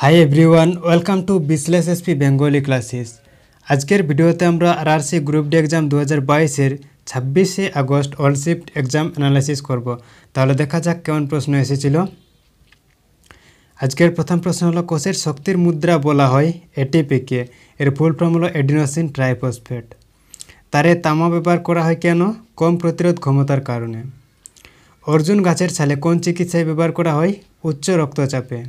high everyone welcome to বিসলেস SP Bengali classes আজকের ভিডিওতে আমরা আরআরসি গ্রুপ ডি এক্সাম দু হাজার বাইশের ছাব্বিশে August all shift exam analysis করব তাহলে দেখা যাক কেমন প্রশ্ন এসেছিল আজকের প্রথম প্রশ্ন হলো কোষের শক্তির মুদ্রা বলা হয় এটিপিকে এর ফুল ফর্ম হলো এডিনোসিন ট্রাইফসফেট তারে তামা ব্যবহার করা হয় কেন কম প্রতিরোধ ক্ষমতার কারণে অর্জুন গাছের ছালে কোন চিকিৎসায় ব্যবহার করা হয় উচ্চ রক্তচাপে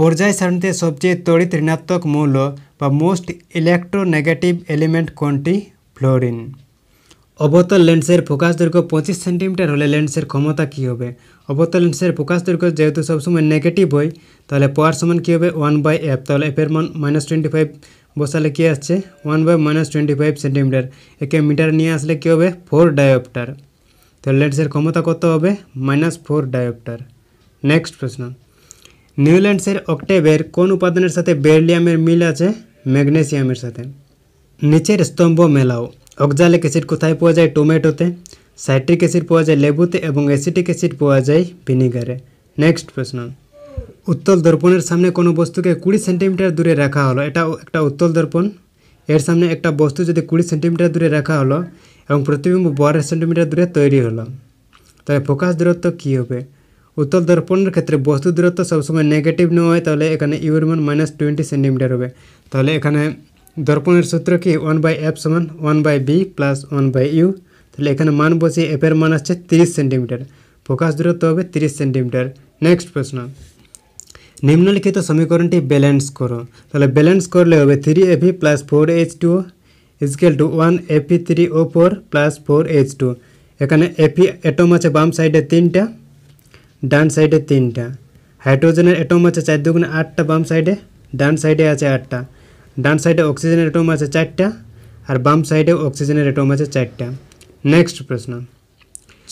পর্যায় সারণীতে সবচেয়ে তড়িৎ ঋণাত্মক মৌল বা মোস্ট ইলেকট্রোনেগেটিভ এলিমেন্ট কোনটি ফ্লোরিন অবতল লেন্সের ফোকাস দৈর্ঘ্য পঁচিশ সেন্টিমিটার হলে লেন্সের ক্ষমতা কী হবে অবতল লেন্সের ফোকাস দৈর্ঘ্য যেহেতু সবসময় নেগেটিভ হয় তাহলে পাওয়ার সমান কী হবে ওয়ান বাই এফ তাহলে এফের মান মাইনাস টোয়েন্টি ফাইভ বসালে কী আসছে one by minus twenty five centimetre একে মিটার নিয়ে আসলে কী হবে ফোর ডায়োপ্টার তাহলে লেন্সের ক্ষমতা কত হবে মাইনাস ফোর ডায়োপ্টার নেক্সট প্রশ্ন নিউল্যান্ডসের অক্টেভের কোন উপাদানের সাথে বেরলিয়ামের মিল আছে ম্যাগনেসিয়ামের সাথে নিচের স্তম্ভ মেলাও অক্সালিক অ্যাসিড কোথায় পাওয়া যায় টমেটোতে সাইট্রিক অ্যাসিড পাওয়া যায় লেবুতে এবং অ্যাসিটিক অ্যাসিড পাওয়া যায় ভিনিগারে নেক্সট প্রশ্ন উত্তল দর্পণের সামনে কোনো বস্তুকে কুড়ি সেন্টিমিটার দূরে রাখা হলো এটা একটা উত্তল দর্পণ এর সামনে একটা বস্তু যদি কুড়ি সেন্টিমিটার দূরে রাখা হলো এবং প্রতিবিম্ব বারো সেন্টিমিটার দূরে তৈরি হলো তবে ফোকাস দূরত্ব কী হবে উত্তল দর্পণের ক্ষেত্রে বস্তু দূরত্ব সবসময় নেগেটিভ নয় তাহলে এখানে ইউর মান মাইনাস টোয়েন্টি সেন্টিমিটার হবে তাহলে এখানে দর্পণের সূত্র কি ওয়ান বাই এফ সমান one by V plus one by U তাহলে এখানে মান বসিয়ে এফের মান আসছে তিরিশ সেন্টিমিটার প্রকাশ দূরত্ব হবে তিরিশ সেন্টিমিটার নেক্সট প্রশ্ন নিম্নলিখিত সমীকরণটি ব্যালেন্স করো তাহলে ব্যালেন্স করলে হবে three AV plus four H two equal to one AP three O four plus four H two এখানে এপি অ্যাটম আছে বাম সাইডে তিনটা ডান সাইডে তিনটা হাইড্রোজেনের অ্যাটম আছে চার দুগুণে আটটা বাম সাইডে ডান সাইডে আছে আটটা ডান সাইডে অক্সিজেনের অ্যাটম আছে চারটা আর বাম সাইডে অক্সিজেনের অ্যাটম আছে চারটা নেক্সট প্রশ্ন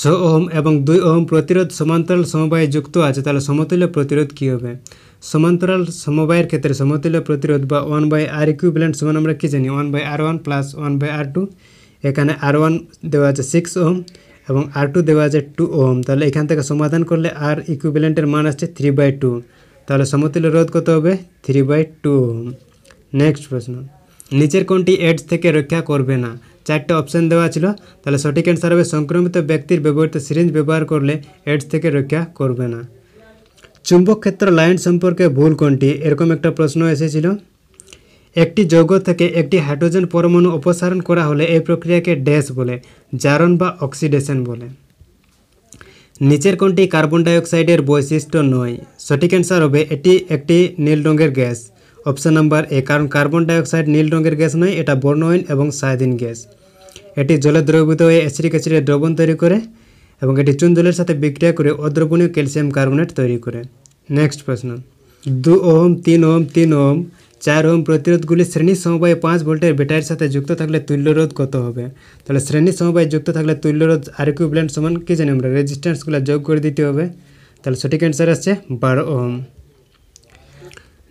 ছ ওহম এবং দুই ওহম প্রতিরোধ সমান্তরাল সমবায়ে যুক্ত আছে তাহলে সমতুল্য প্রতিরোধ কী হবে সমান্তরাল সমবায়ের ক্ষেত্রে সমতুল্য প্রতিরোধ বা ওয়ান বাই আর ইকুইভ্যালেন্ট সমান আমরা কী জানি one by R one plus one by R two এখানে আর ওয়ান দেওয়া আছে সিক্স ওহম এবং আর টু দেওয়া আছে টু ওম তাহলে এখান থেকে সমাধান করলে আর ইকুইভ্যালেন্টের মান আসছে থ্রি বাই টু তাহলে সমতুল্য রোধ কত হবে three by two ohm next প্রশ্ন নিচের কোনটি এডস থেকে রক্ষা করবে না চারটে অপশান দেওয়া ছিল তাহলে সঠিক অ্যান্সার হবে সংক্রমিত ব্যক্তির ব্যবহৃত সিরিঞ্জ ব্যবহার করলে এডস থেকে রক্ষা করবে না চুম্বক ক্ষেত্র লাইন সম্পর্কে ভুল কোনটি এরকম একটা প্রশ্ন এসেছিল একটি যৌগ থেকে একটি হাইড্রোজেন পরমাণু অপসারণ করা হলে এই প্রক্রিয়াকে ড্যাস বলে জারণ বা অক্সিডেশন বলে নিচের কোনটি কার্বন ডাইঅক্সাইডের বৈশিষ্ট্য নয় সঠিক অ্যান্সার হবে এটি একটি নীল রঙের গ্যাস অপশান নাম্বার এ কারণ কার্বন ডাইঅক্সাইড নীল রঙের গ্যাস নয় এটা বর্ণহীন এবং সায়দিন গ্যাস এটি জলে দ্রবীভূত হয়ে অ্যাসিডিক অ্যাসিডের দ্রবণ তৈরি করে এবং এটি চুন জলের সাথে বিক্রিয়া করে অদ্রবণীয় ক্যালসিয়াম কার্বনেট তৈরি করে নেক্সট প্রশ্ন দু ওহম তিন ওহম তিন ওহম চার ওম প্রতিরোধগুলি শ্রেণী সমবায়ে পাঁচ ভোল্টের ব্যাটারির সাথে যুক্ত থাকলে তুল্যরোধ কত হবে তাহলে শ্রেণী সমবায়ে যুক্ত থাকলে তুল্যরোধ আর ইকুইভ্যালেন্ট সমান কী জানি আমরা রেজিস্ট্যান্সগুলো যোগ করে দিতে হবে তাহলে সঠিক অ্যান্সার আসছে বারো ওম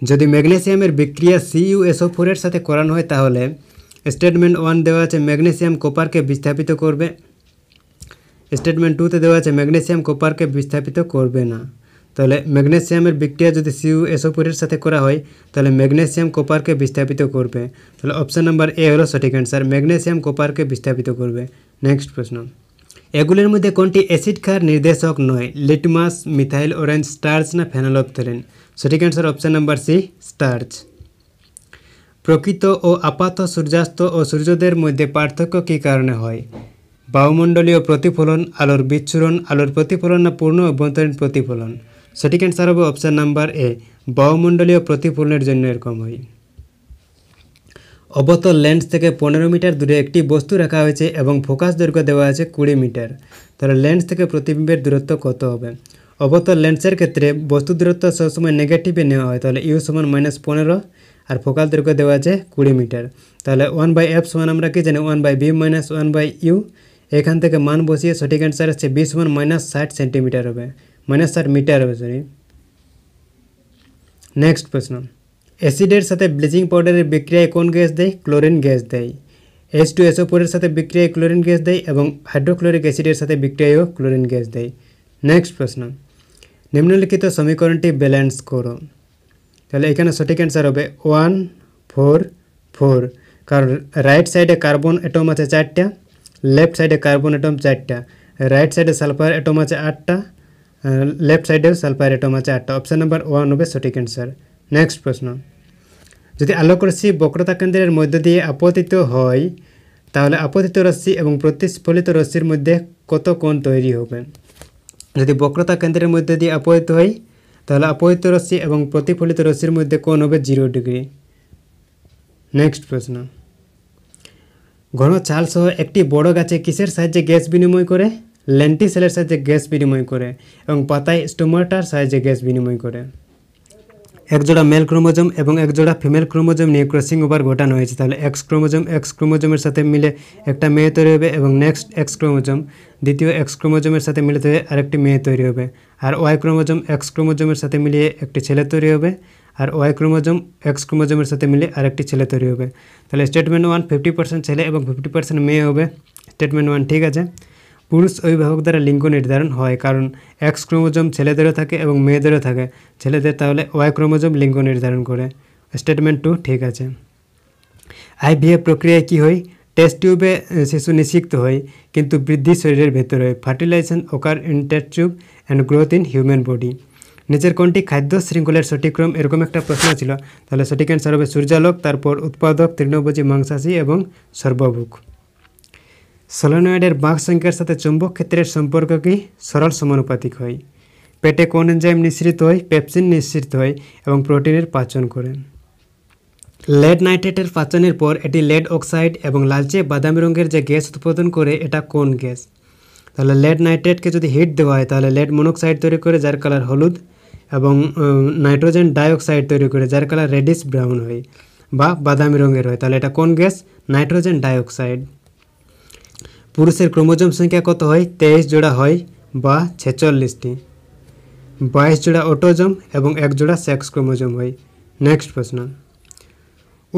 যদি ম্যাগনেসিয়ামের বিক্রিয়া সিইউএসও ফোরের সাথে করানো হয় তাহলে স্টেটমেন্ট ওয়ান দেওয়া আছে ম্যাগনেসিয়াম কোপারকে বিস্থাপিত করবে স্টেটমেন্ট টুতে দেওয়া আছে ম্যাগনেসিয়াম কোপারকে বিস্থাপিত করবে না তাহলে ম্যাগনেশিয়ামের বিক্রিয়া যদি সিউ এসোপুরের সাথে করা হয় তাহলে ম্যাগনেশিয়াম কোপারকে বিস্থাপিত করবে তাহলে অপশান নাম্বার এ হলো সঠিক অ্যান্সার ম্যাগনেশিয়াম কোপারকে বিস্থাপিত করবে নেক্সট প্রশ্ন এগুলির মধ্যে কোনটি অ্যাসিড খার নির্দেশক নয় লিটমাস মিথাইল অরেঞ্জ স্টার্চ না ফেনালপথেরিন সঠিক answer option number C starch প্রকৃত ও আপাত সূর্যাস্ত ও সূর্যদের মধ্যে পার্থক্য কী কারণে হয় বায়ুমণ্ডলীয় প্রতিফলন আলোর বিচ্ছুরণ আলোর প্রতিফলন না পূর্ণ অভ্যন্তরীণ প্রতিফলন সঠিক অ্যান্সার হবে অপশান নাম্বার এ বায়ুমণ্ডলীয় প্রতিফলনের জন্য এরকম হয় অবতল লেন্স থেকে পনেরো মিটার দূরে একটি বস্তু রাখা হয়েছে এবং ফোকাস দৈর্ঘ্য দেওয়া আছে কুড়ি মিটার তাহলে লেন্স থেকে প্রতিবিম্বের দূরত্ব কত হবে অবতল লেন্সের ক্ষেত্রে বস্তু দূরত্ব সবসময় নেগেটিভে নেওয়া হয় তাহলে ইউ সমান মাইনাস পনেরো আর ফোকাল দৈর্ঘ্য দেওয়া আছে কুড়ি মিটার তাহলে ওয়ান বাই এফ সমান আমরা কি জানি one by V minus one by U এখান থেকে মান বসিয়ে সঠিক অ্যান্সার আছে বি সমান মাইনাস ষাট সেন্টিমিটার হবে মাইনাস স্যার মিটার হবে সরি নেক্সট প্রশ্ন অ্যাসিডের সাথে ব্লিচিং পাউডারের বিক্রিয়ায় কোন গ্যাস দেয় ক্লোরিন গ্যাস দেয় এস টু এসও ফোরের সাথে বিক্রিয়ায় ক্লোরিন গ্যাস দেয় এবং হাইড্রোক্লোরিক অ্যাসিডের সাথে বিক্রিয়ায়ও ক্লোরিন গ্যাস দেয় নেক্সট প্রশ্ন নিম্নলিখিত সমীকরণটি ব্যালেন্স করো তাহলে এখানে সঠিক অ্যান্সার হবে ওয়ান ফোর ফোর কারণ রাইট সাইডে কার্বন অ্যাটম আছে চারটা লেফট সাইডে কার্বন অ্যাটম চারটা রাইট সাইডে সালফার অ্যাটম আছে আটটা লেফট সাইডে সালফাইরেটম আছে আটটা অপশান নাম্বার ওয়ান হবে সঠিক অ্যান্সার নেক্সট প্রশ্ন যদি আলোক রশ্মি বক্রতা কেন্দ্রের মধ্য দিয়ে আপতিত হয় তাহলে আপতিত রশ্মি এবং প্রতিস্ফলিত রশ্মির মধ্যে কত কোণ তৈরি হবে যদি বক্রতা কেন্দ্রের মধ্যে দিয়ে আপতিত হয় তাহলে আপতিত রশ্মি এবং প্রতিফলিত রশ্মির মধ্যে কোণ হবে জিরো ডিগ্রি নেক্সট প্রশ্ন ঘন চাল সহ একটি বড় গাছে কিসের সাহায্যে গ্যাস বিনিময় করে সেলের সাহায্যে গ্যাস বিনিময় করে এবং পাতায় স্টোমাটার সাহায্যে গ্যাস বিনিময় করে একজোড়া মেল ক্রোমোজোম এবং একজোড়া ফিমেল ক্রোমোজোম নিয়ে ক্রসিং ওভার ঘটানো হয়েছে তাহলে এক্স ক্রোমোজম এক্স ক্রোমোজোমের সাথে মিলে একটা মেয়ে তৈরি হবে এবং নেক্সট এক্স ক্রোমোজোম দ্বিতীয় এক্স ক্রোমোজোমের সাথে মিলে হয়ে আরেকটি মেয়ে তৈরি হবে আর ওয়াই ক্রোমোজোম এক্স ক্রোমোজোমের সাথে মিলিয়ে একটি ছেলে তৈরি হবে আর ওয়াই ক্রোমোজম এক্স ক্রোমোজোমের সাথে মিলে আরেকটি ছেলে তৈরি হবে তাহলে স্টেটমেন্ট ওয়ান ফিফটি পার্সেন্ট ছেলে এবং ফিফটি পার্সেন্ট মেয়ে হবে স্টেটমেন্ট ওয়ান ঠিক আছে পুরুষ অভিভাবক দ্বারা লিঙ্গ নির্ধারণ হয় কারণ এক্স ক্রোমোজোম ছেলেদেরও থাকে এবং মেয়েদেরও থাকে ছেলেদের তাহলে ওয়াই ক্রোমোজোম লিঙ্গ নির্ধারণ করে স্টেটমেন্ট টু ঠিক আছে আইভিএফ প্রক্রিয়ায় কী হয় টেস্ট টিউবে শিশু নিষিক্ত হয় কিন্তু বৃদ্ধি শরীরের ভেতরে fertilisation occur in tube and growth in human body নিচের কোনটি খাদ্য শৃঙ্খলের সঠিক্রম এরকম একটা প্রশ্ন ছিল তাহলে সঠিক অ্যান্সার হবে সূর্যালোক তারপর উৎপাদক তৃণভোজী মাংসাশী এবং সর্বভুক সলোনয়েডের বাঁক সংখ্যার সাথে চুম্বক ক্ষেত্রের সম্পর্ক কি সরল সমানুপাতিক হয় পেটে কোন এনজাইম নিঃসৃত হয় পেপসিন নিঃসৃত হয় এবং প্রোটিনের পাচন করেন লেড নাইট্রেটের পাচনের পর এটি লেড অক্সাইড এবং লালচে বাদামি রঙের যে গ্যাস উৎপাদন করে এটা কোন গ্যাস তাহলে লেড নাইট্রেটকে যদি হিট দেওয়া হয় তাহলে লেড মনোক্সাইড তৈরি করে যার কালার হলুদ এবং নাইট্রোজেন ডাইঅক্সাইড তৈরি করে যার কালার রেডিশ ব্রাউন হয় বা বাদামি রঙের হয় তাহলে এটা কোন গ্যাস নাইট্রোজেন ডাইঅক্সাইড পুরুষের ক্রোমোজোম সংখ্যা কত হয় তেইশ জোড়া হয় বা ছেচল্লিশটি বাইশ জোড়া অটোজম এবং এক জোড়া সেক্স ক্রোমোজোম হয় নেক্সট প্রশ্ন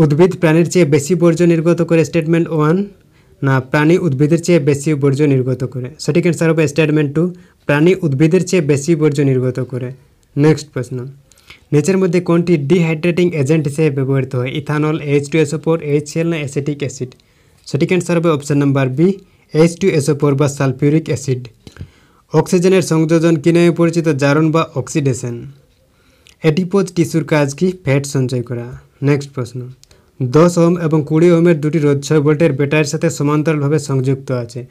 উদ্ভিদ প্রাণীর চেয়ে বেশি বর্জ্য নির্গত করে স্টেটমেন্ট ওয়ান না প্রাণী উদ্ভিদের চেয়ে বেশি বর্জ্য নির্গত করে সঠিক অ্যান্সার হবে স্টেটমেন্ট টু প্রাণী উদ্ভিদের চেয়ে বেশি বর্জ্য নির্গত করে নেক্সট প্রশ্ন নিচের মধ্যে কোনটি ডিহাইড্রেটিং এজেন্ট হিসেবে ব্যবহৃত হয় ethanol H two SO four H CL না অ্যাসিটিক অ্যাসিড সঠিক অ্যান্সার হবে option number B H two SO four বা সালফিউরিক অ্যাসিড অক্সিজেনের সংযোজন কি নামে পরিচিত জারণ বা অক্সিডেশন এটিপোজ টিস্যুর কাজ কি ফ্যাট সঞ্চয় করা নেক্সট প্রশ্ন দশ ওম এবং কুড়ি ওমের দুটি রোধ ছয় ভোল্টের ব্যাটারির সাথে সমান্তরালভাবে সংযুক্ত আছে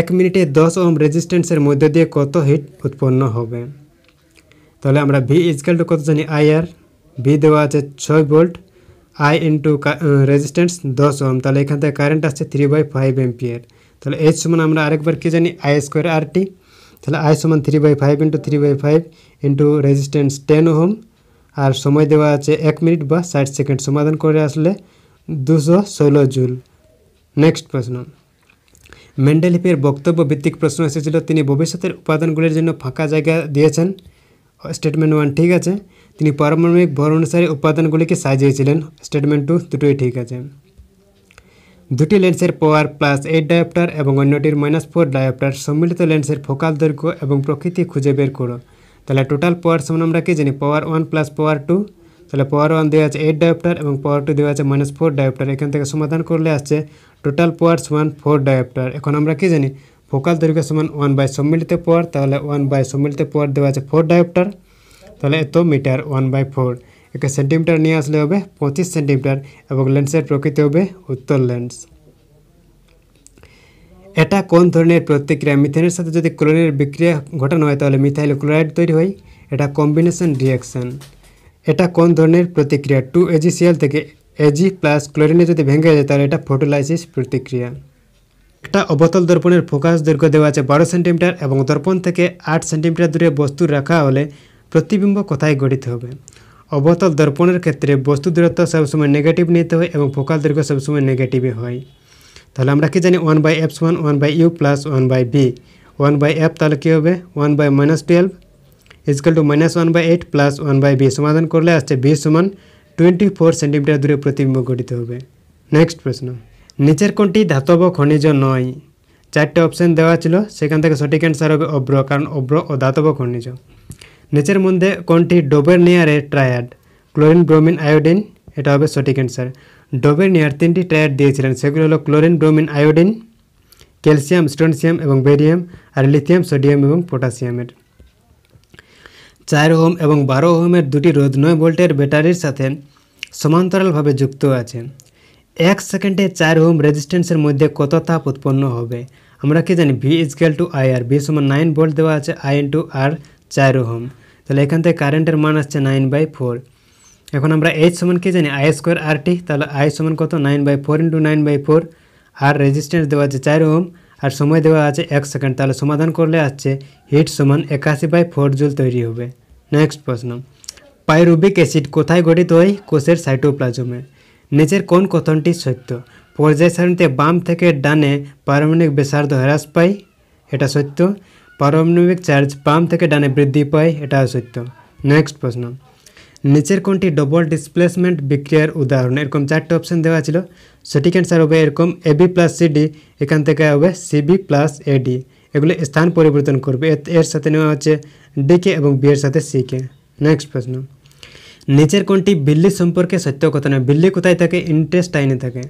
এক মিনিটে দশ ওম রেজিস্ট্যান্সের মধ্য দিয়ে কত হিট উৎপন্ন হবে তাহলে আমরা ভি টু কত জানি আই আর ভি দেওয়া আছে ছয় ভোল্ট আই ইন্টু রেজিস্ট্যান্স দশ ওম তাহলে এখান থেকে কারেন্ট আসছে থ্রি বাই ফাইভ এমপিয়ার তাহলে এইচ সমান আমরা আরেকবার কে জানি আই স্কোয়ার আর টি তাহলে আই সমান three by five into three by five into resistance ten ohm আর সময় দেওয়া আছে এক মিনিট বা ষাট সেকেন্ড সমাধান করে আসলে দুশো ষোলো জুল নেক্সট প্রশ্ন মেন্ডেল বক্তব্য ভিত্তিক প্রশ্ন এসেছিল তিনি ভবিষ্যতের উপাদানগুলির জন্য ফাঁকা জায়গা দিয়েছেন স্টেটমেন্ট ওয়ান ঠিক আছে তিনি পারমাণবিক ভর অনুসারে উপাদানগুলিকে সাজিয়েছিলেন স্টেটমেন্ট টু দুটোই ঠিক আছে দুটি লেন্সের পাওয়ার প্লাস এইট ডায়োপ্টার এবং অন্যটির মাইনাস ফোর ডায়োপ্টার সম্মিলিত লেন্সের ফোকাল দৈর্ঘ্য এবং প্রকৃতি খুঁজে বের করো তাহলে টোটাল পাওয়ার সমান আমরা কি জানি power one plus power two তাহলে পাওয়ার ওয়ান দেওয়া আছে এইট ডায়োপ্টার এবং পাওয়ার টু দেওয়া আছে মাইনাস ফোর ডায়োপ্টার এখান থেকে সমাধান করলে আসছে টোটাল পাওয়ার সমান ফোর ডায়োপ্টার এখন আমরা কি জানি ফোকাল দৈর্ঘ্য সমান ওয়ান বাই সম্মিলিত পাওয়ার তাহলে ওয়ান বাই সম্মিলিত পাওয়ার দেওয়া আছে ফোর ডায়োপ্টার তাহলে এত মিটার ওয়ান বাই ফোর একে সেন্টিমিটার নিয়ে আসলে হবে পঁচিশ সেন্টিমিটার এবং লেন্সের প্রকৃতি হবে উত্তর লেন্স এটা কোন ধরনের প্রতিক্রিয়া মিথেনের সাথে যদি ক্লোরিনের বিক্রিয়া ঘটানো হয় তাহলে মিথাইল ক্লোরাইড তৈরি হয় এটা কম্বিনেশন রিয়াকশান এটা কোন ধরনের প্রতিক্রিয়া টু এজিসিএল থেকে এজি প্লাস ক্লোরিনে যদি ভেঙে যায় তাহলে এটা ফটোলাইসিস প্রতিক্রিয়া একটা অবতল দর্পণের ফোকাস দৈর্ঘ্য দেওয়া আছে বারো সেন্টিমিটার এবং দর্পণ থেকে আট সেন্টিমিটার দূরে বস্তু রাখা হলে প্রতিবিম্ব কোথায় গঠিত হবে অবতল দর্পণের ক্ষেত্রে বস্তু দূরত্ব সবসময় নেগেটিভ নিতে হয় এবং ফোকাল দৈর্ঘ্য সবসময় নেগেটিভই হয় তাহলে আমরা কি জানি one by F is one one by U plus one by V one by F তাহলে কী হবে one by minus twelve is equal to minus one by eight plus one by V সমাধান করলে আসছে বি সমান টোয়েন্টি ফোর সেন্টিমিটার দূরে প্রতিবিম্ব গঠিত হবে নেক্সট প্রশ্ন নিচের কোনটি ধাতব খনিজ নয় চারটে অপশান দেওয়া ছিল সেখান থেকে সঠিক অ্যান্সার হবে অব্র কারণ অব্র ও ধাতব খনিজ নেচের মধ্যে কোনটি ডোবের নেয়ারে ট্রায়াড ক্লোরিন ব্রোমিন আয়োডিন এটা হবে সঠিক অ্যান্সার ডোবের নেয়ার তিনটি ট্রায়াড দিয়েছিলেন সেগুলো হলো chlorine bromine iodine calcium strontium এবং বেরিয়াম আর লিথিয়াম সোডিয়াম এবং পটাশিয়ামের চার ওহম এবং বারো ওহমের দুটি রোদ নয় ভোল্টের ব্যাটারির সাথে সমান্তরালভাবে যুক্ত আছে এক সেকেন্ডে চার ওহম রেজিস্ট্যান্সের মধ্যে কত তাপ উৎপন্ন হবে আমরা কি জানি V is equal to I R V সমান নাইন ভোল্ট দেওয়া আছে আই ইন্টু আর চার ওহম তাহলে এখান থেকে কারেন্টের মান আসছে নাইন বাই ফোর এখন আমরা এইচ সমান কি জানি আই স্কোয়ার আর টি তাহলে আই সমান কত nine by four into nine by four R resistance দেওয়া আছে চার ওহম আর সময় দেওয়া আছে এক সেকেন্ড তাহলে সমাধান করলে আসছে হিট সমান একাশি বাই ফোর জুল তৈরি হবে নেক্সট প্রশ্ন পাইরুবিক অ্যাসিড কোথায় গঠিত হয় কোষের সাইটোপ্লাজমে নিচের কোন কথনটি সত্য পর্যায় সারণীতে বাম থেকে ডানে পারমাণিক বেসার্ধ হ্রাস পায় এটা সত্য পারমাণবিক চার্জ বাম থেকে ডানে বৃদ্ধি পায় এটা সত্য নেক্সট প্রশ্ন নিচের কোনটি ডবল ডিসপ্লেসমেন্ট বিক্রিয়ার উদাহরণ এরকম চারটে অপশন দেওয়া ছিল সঠিক অ্যান্সার হবে এরকম এবি প্লাস সিডি এখান থেকে হবে সিবি প্লাস এডি এগুলো স্থান পরিবর্তন করবে এর সাথে নেওয়া হচ্ছে ডিকে এবং বি এর সাথে সিকে নেক্সট প্রশ্ন নিচের কোনটি বিল্লি সম্পর্কে সত্য কথা নয় বিল্লি কোথায় থাকে ইন্টারেস্ট টাইনে থাকে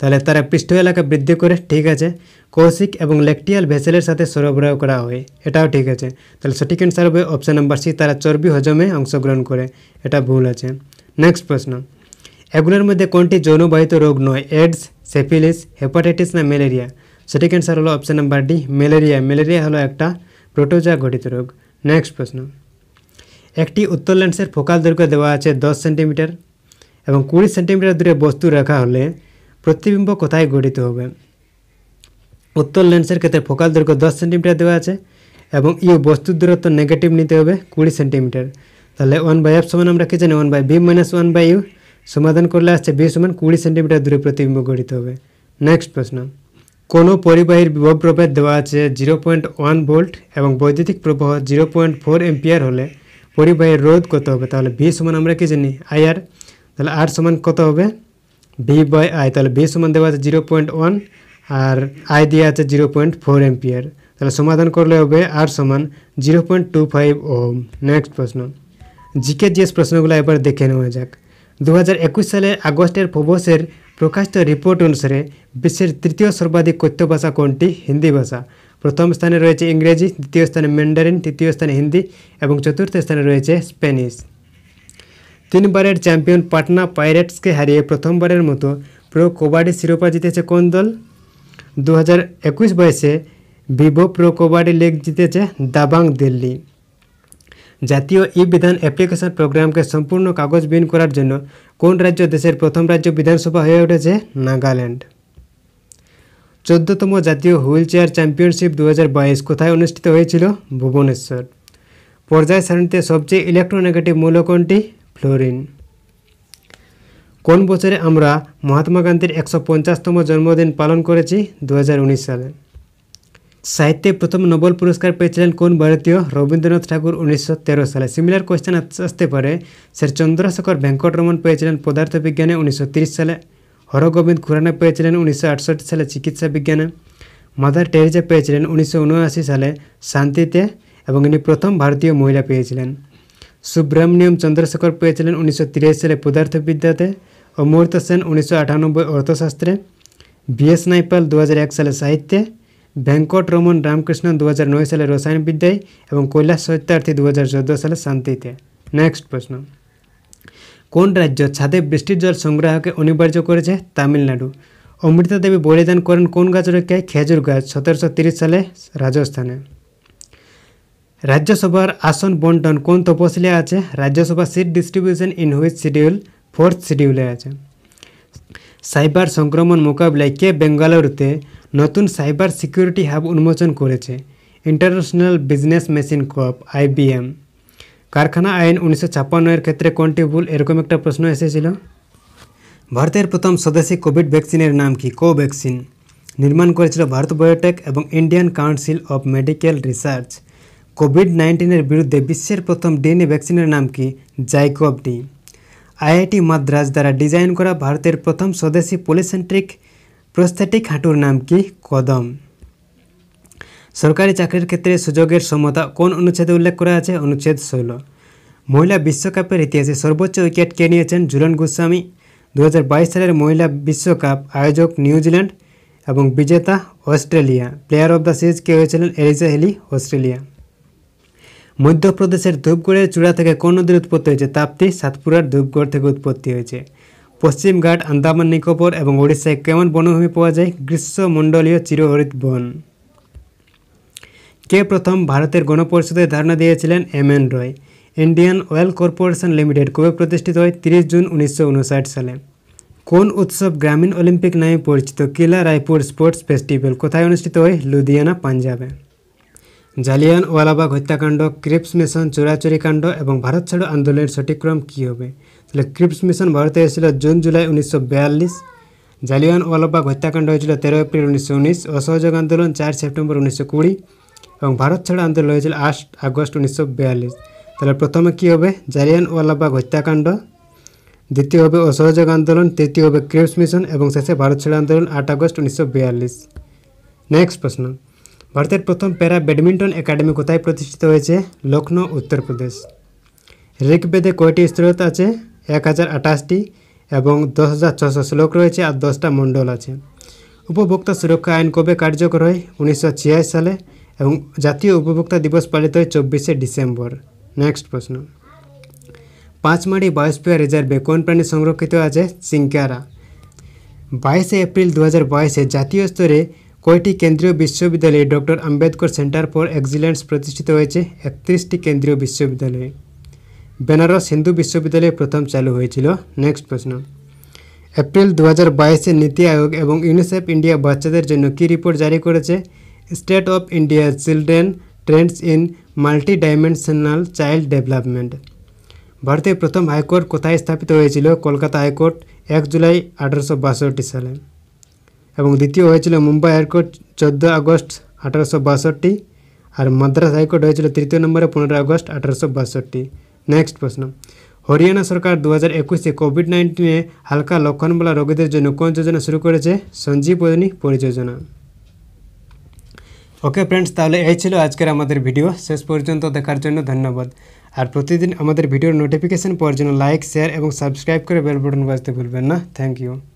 তাহলে তারা পৃষ্ঠ এলাকা বৃদ্ধি করে ঠিক আছে কৌশিক এবং লেকটিয়াল ভেসেলের সাথে সরবরাহ করা হয় এটাও ঠিক আছে তাহলে সঠিক অ্যান্সার হবে অপশান নাম্বার সি তারা চর্বি হজমে অংশগ্রহণ করে এটা ভুল আছে নেক্সট প্রশ্ন এগুলোর মধ্যে কোনটি যৌনবাহিত রোগ নয় এডস সেফিলিস হেপাটাইটিস না ম্যালেরিয়া সঠিক অ্যান্সার হলো option number D malaria malaria হলো একটা প্রোটোজা ঘটিত রোগ নেক্সট প্রশ্ন একটি উত্তর লেন্সের ফোকাল দৈর্ঘ্য দেওয়া আছে দশ সেন্টিমিটার এবং কুড়ি সেন্টিমিটার দূরে বস্তু রাখা হলে প্রতিবিম্ব কোথায় গঠিত হবে উত্তর লেন্সের ক্ষেত্রে ফোকাল দৈর্ঘ্য দশ সেন্টিমিটার দেওয়া আছে এবং ইউ বস্তুর দূরত্ব নেগেটিভ নিতে হবে কুড়ি সেন্টিমিটার তাহলে ওয়ান বাই এফ সমান আমরা কি জানি one by V minus one by U সমাধান করলে আসছে বি সমান কুড়ি সেন্টিমিটার দূরে প্রতিবিম্ব গঠিত হবে নেক্সট প্রশ্ন কোনো পরিবাহীর বিভব প্রভেদ দেওয়া আছে জিরো পয়েন্ট ওয়ান ভোল্ট এবং বৈদ্যুতিক প্রবাহ জিরো পয়েন্ট ফোর এম্পিয়ার হলে পরিবাহীর রোধ কত হবে তাহলে বি সমান আমরা কি জানি আই আর তাহলে আর সমান কত হবে ভি বাই আই তাহলে ভি সমান দেওয়া আছে জিরো পয়েন্ট ওয়ান আর আই দিয়ে আছে জিরো পয়েন্ট ফোর এম্পিয়ার তাহলে সমাধান করলে হবে আর সমান zero point two five ohm next প্রশ্ন জিকে জিএস প্রশ্নগুলো এবার দেখে নেওয়া যাক দু হাজার একুশ সালে আগস্টের ফোবসের প্রকাশিত রিপোর্ট অনুসারে বিশ্বের তৃতীয় সর্বাধিক কথ্য ভাষা কোনটি হিন্দি ভাষা প্রথম স্থানে রয়েছে ইংরেজি দ্বিতীয় স্থানে ম্যান্ডারিন তৃতীয় স্থানে হিন্দি এবং চতুর্থ স্থানে রয়েছে স্প্যানিশ তিনবারের চ্যাম্পিয়ন পাটনা পাইরেটসকে হারিয়ে প্রথমবারের মতো প্রো কবাডি শিরোপা জিতেছে কোন দল দু হাজার একুশ বাইশে ভিভো প্রো কবাডি লিগ জিতেছে দাবাং দিল্লি জাতীয় ই বিধান অ্যাপ্লিকেশন প্রোগ্রামকে সম্পূর্ণ কাগজ বিন করার জন্য কোন রাজ্য দেশের প্রথম রাজ্য বিধানসভা হয়ে উঠেছে নাগাল্যান্ড চোদ্দতম জাতীয় হুইল চেয়ার চ্যাম্পিয়নশিপ দু কোথায় অনুষ্ঠিত হয়েছিল ভুবনেশ্বর পর্যায় সারণীতে সবচেয়ে ইলেকট্রোনেগেটিভ মূল্য কোনটি ফ্লোরিন কোন বছরে আমরা মহাত্মা গান্ধীর একশো পঞ্চাশতম জন্মদিন পালন করেছি দু সালে সাহিত্যে প্রথম নোবেল পুরস্কার পেয়েছিলেন কোন ভারতীয় রবীন্দ্রনাথ ঠাকুর উনিশশো সালে সিমিলার কোয়েশ্চেন আসতে পারে স্যার চন্দ্রশেখর ভেঙ্কটরমন পেয়েছিলেন পদার্থবিজ্ঞানে উনিশশো সালে হরগোবিন্দ খুরানা পেয়েছিলেন উনিশশো সালে চিকিৎসা বিজ্ঞানে মাদার টেরিজা পেয়েছিলেন উনিশশো সালে শান্তিতে এবং ইনি প্রথম ভারতীয় মহিলা পেয়েছিলেন সুব্রহ্মণ্যম চন্দ্রশেখর পেয়েছিলেন উনিশশো তিরিশ সালে পদার্থবিদ্যাতে অমূর্ত সেন উনিশশো আটানব্বই অর্থশাস্ত্রে বিএস নাইপাল দু সালে সাহিত্যে ভেঙ্কট রমন রামকৃষ্ণ দু সালে রসায়নবিদ্যায় এবং কৈলাস সত্যার্থী দু সালে শান্তিতে নেক্সট প্রশ্ন কোন রাজ্য ছাদে বৃষ্টির জল সংগ্রাহকে অনিবার্য করেছে তামিলনাড়ু অমৃতা দেবী বলিদান করেন কোন গাছ রক্ষায় খেজুর গাছ সতেরোশো সালে রাজস্থানে রাজ্যসভার আসন বন্টন কোন तपसिले আছে Rajya Sabha seat distribution in which schedule fourth শিডিউলে আছে সাইবার সংক্রমণ মোকাবিলায় কে বেঙ্গালুরুতে নতুন সাইবার সিকিউরিটি হাব উন্মোচন করেছে international business machine corp IBM কারখানা আইন উনিশশো ছাপ্পান্নের ক্ষেত্রে কোনটি ভুল এরকম একটা প্রশ্ন এসেছিল ভারতের প্রথম স্বদেশী কোভিড ভ্যাকসিনের নাম কি কোভ্যাকসিন নির্মাণ করেছিল ভারত বায়োটেক এবং Indian council of medical research Covid নাইন্টিনের বিরুদ্ধে বিশ্বের প্রথম ডিএনএ ভ্যাকসিনের নাম কি জাইকোভ ডি আইআইটি মাদ্রাজ দ্বারা ডিজাইন করা ভারতের প্রথম স্বদেশি পলিসেন্ট্রিক প্রস্থেটিক হাঁটুর নাম কি কদম সরকারি চাকরির ক্ষেত্রে সুযোগের সমতা কোন অনুচ্ছেদে উল্লেখ করা আছে অনুচ্ছেদ ষোলো মহিলা বিশ্বকাপের ইতিহাসে সর্বোচ্চ উইকেট কে নিয়েছেন ঝুলন গোস্বামী দু সালের মহিলা বিশ্বকাপ আয়োজক নিউজিল্যান্ড এবং বিজেতা Australia player of the series কে হয়েছিলেন এলিজা হেলি অস্ট্রেলিয়া মধ্যপ্রদেশের ধূপগড়ের চূড়া থেকে কোন নদীর উৎপত্তি হয়েছে তাপ্তি সাতপুরার ধূপগড় থেকে উৎপত্তি হয়েছে পশ্চিমঘাট আন্দামান নিকোবর এবং ওড়িশায় কেমন বনভূমি পাওয়া যায় গ্রীষ্মমণ্ডলীয় চিরহরিত বন কে প্রথম ভারতের গণপরিষদের ধারণা দিয়েছিলেন M N Roy Indian oil corporation limited কবে প্রতিষ্ঠিত হয় তিরিশ জুন উনিশশো সালে কোন উৎসব গ্রামীণ অলিম্পিক নামে পরিচিত কিলা রায়পুর স্পোর্টস ফেস্টিভ্যাল কোথায় অনুষ্ঠিত হয় লুধিয়ানা পাঞ্জাবে জালিয়ান ওয়ালাবাগ হত্যাকাণ্ড ক্রিপস মিশন চোরাচুরি কাণ্ড এবং ভারত ছাড়ো আন্দোলনের সঠিক্রম কী হবে তাহলে ক্রিপস মিশন ভারতে এসেছিল জুন জুলাই উনিশশো বিয়াল্লিশ ওয়ালাবাগ হত্যাকাণ্ড হয়েছিল তেরো এপ্রিল উনিশশো উনিশ অসহযোগ আন্দোলন চার সেপ্টেম্বর উনিশশো কুড়ি এবং ভারত ছাড়ো আন্দোলন হয়েছিল আট আগস্ট উনিশশো বিয়াল্লিশ তাহলে প্রথমে কী হবে ওয়ালাবাগ হত্যাকাণ্ড দ্বিতীয় হবে অসহযোগ আন্দোলন তৃতীয় হবে ক্রিপস মিশন এবং শেষে ভারত ছাড়ো আন্দোলন আট আগস্ট উনিশশো বিয়াল্লিশ নেক্সট প্রশ্ন ভারতের প্রথম প্যারা ব্যাডমিন্টন একাডেমি কোথায় প্রতিষ্ঠিত হয়েছে লখনৌ উত্তরপ্রদেশ ঋগ্বেদে কয়টি স্তরত আছে এক হাজার আঠাশটি এবং দশ হাজার ছশো শ্লোক রয়েছে আর দশটা মণ্ডল আছে উপভোক্তা সুরক্ষা আইন কবে কার্যকর হয় উনিশশো সালে এবং জাতীয় উপভোক্তা দিবস পালিত হয় চব্বিশে ডিসেম্বর নেক্সট প্রশ্ন পাঁচমাড়ি বায়োস্পিয়ার রিজার্ভে কোন প্রাণী সংরক্ষিত আছে সিংকারা বাইশে এপ্রিল দু হাজার বাইশে জাতীয় স্তরে কয়টি কেন্দ্রীয় বিশ্ববিদ্যালয়ে doctor Ambedkar centre for excellence প্রতিষ্ঠিত হয়েছে একত্রিশটি কেন্দ্রীয় বিশ্ববিদ্যালয়ে বেনারস হিন্দু বিশ্ববিদ্যালয়ে প্রথম চালু হয়েছিল নেক্সট প্রশ্ন এপ্রিল দু হাজার বাইশে নীতি আয়োগ এবং ইউনিসেফ ইন্ডিয়া বাচ্চাদের জন্য কি রিপোর্ট জারি করেছে state of India children trends in multi dimensional child development ভারতের প্রথম হাইকোর্ট কোথায় স্থাপিত হয়েছিল কলকাতা হাইকোর্ট এক জুলাই আঠারোশো সালে এবং দ্বিতীয় হয়েছিল মুম্বাই হাইকোর্ট চোদ্দো আগস্ট আঠারোশো বাষট্টি আর মাদ্রাস হাইকোর্ট হয়েছিল তৃতীয় নম্বরে পনেরো আগস্ট আঠারোশো বাষট্টি নেক্সট প্রশ্ন হরিয়ানা সরকার দু হাজার একুশে কোভিড নাইন্টিনে হালকা বলা রোগীদের জন্য কোন যোজনা শুরু করেছে সঞ্জীবনী পরিযোজনা ওকে ফ্রেন্ডস তাহলে এই ছিল আজকের আমাদের ভিডিও শেষ পর্যন্ত দেখার জন্য ধন্যবাদ আর প্রতিদিন আমাদের ভিডিওর নোটিফিকেশান পাওয়ার জন্য লাইক শেয়ার এবং সাবস্ক্রাইব করে বেল বাজতে ভুলবেন না থ্যাংক ইউ